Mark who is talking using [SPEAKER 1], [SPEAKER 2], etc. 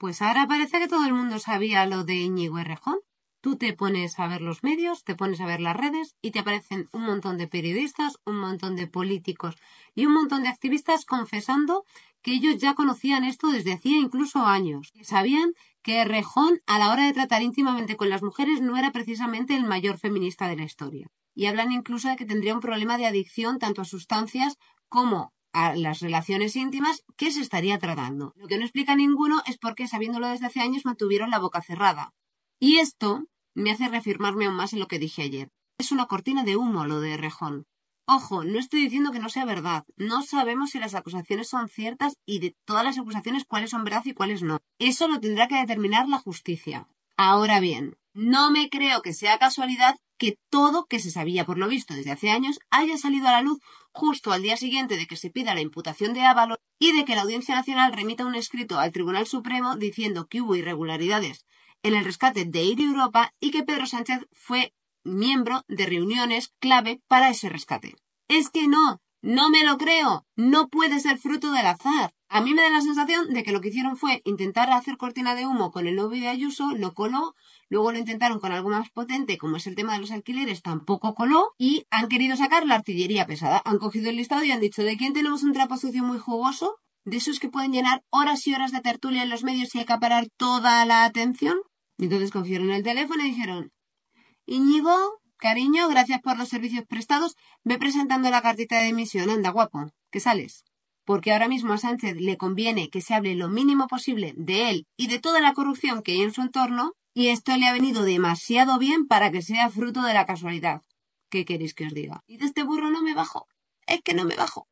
[SPEAKER 1] Pues ahora parece que todo el mundo sabía lo de Íñigo Errejón. Tú te pones a ver los medios, te pones a ver las redes y te aparecen un montón de periodistas, un montón de políticos y un montón de activistas confesando que ellos ya conocían esto desde hacía incluso años. Sabían que Rejón, a la hora de tratar íntimamente con las mujeres, no era precisamente el mayor feminista de la historia. Y hablan incluso de que tendría un problema de adicción tanto a sustancias como a las relaciones íntimas, ¿qué se estaría tratando? Lo que no explica ninguno es por qué, sabiéndolo desde hace años, mantuvieron la boca cerrada. Y esto me hace reafirmarme aún más en lo que dije ayer. Es una cortina de humo lo de Rejón. Ojo, no estoy diciendo que no sea verdad. No sabemos si las acusaciones son ciertas y de todas las acusaciones cuáles son verdad y cuáles no. Eso lo tendrá que determinar la justicia. Ahora bien, no me creo que sea casualidad que todo que se sabía por lo visto desde hace años haya salido a la luz justo al día siguiente de que se pida la imputación de Ávalo y de que la Audiencia Nacional remita un escrito al Tribunal Supremo diciendo que hubo irregularidades en el rescate de Ir Europa y que Pedro Sánchez fue miembro de reuniones clave para ese rescate. Es que no, no me lo creo. No puede ser fruto del azar. A mí me da la sensación de que lo que hicieron fue intentar hacer cortina de humo con el novio de Ayuso, lo coló, luego lo intentaron con algo más potente, como es el tema de los alquileres, tampoco coló, y han querido sacar la artillería pesada. Han cogido el listado y han dicho, ¿de quién tenemos un trapo sucio muy jugoso? ¿De esos que pueden llenar horas y horas de tertulia en los medios y acaparar toda la atención? Entonces cogieron el teléfono y dijeron, ¡Iñigo! Cariño, gracias por los servicios prestados. Ve presentando la cartita de emisión, anda guapo, que sales. Porque ahora mismo a Sánchez le conviene que se hable lo mínimo posible de él y de toda la corrupción que hay en su entorno, y esto le ha venido demasiado bien para que sea fruto de la casualidad. ¿Qué queréis que os diga? Y de este burro no me bajo. Es que no me bajo.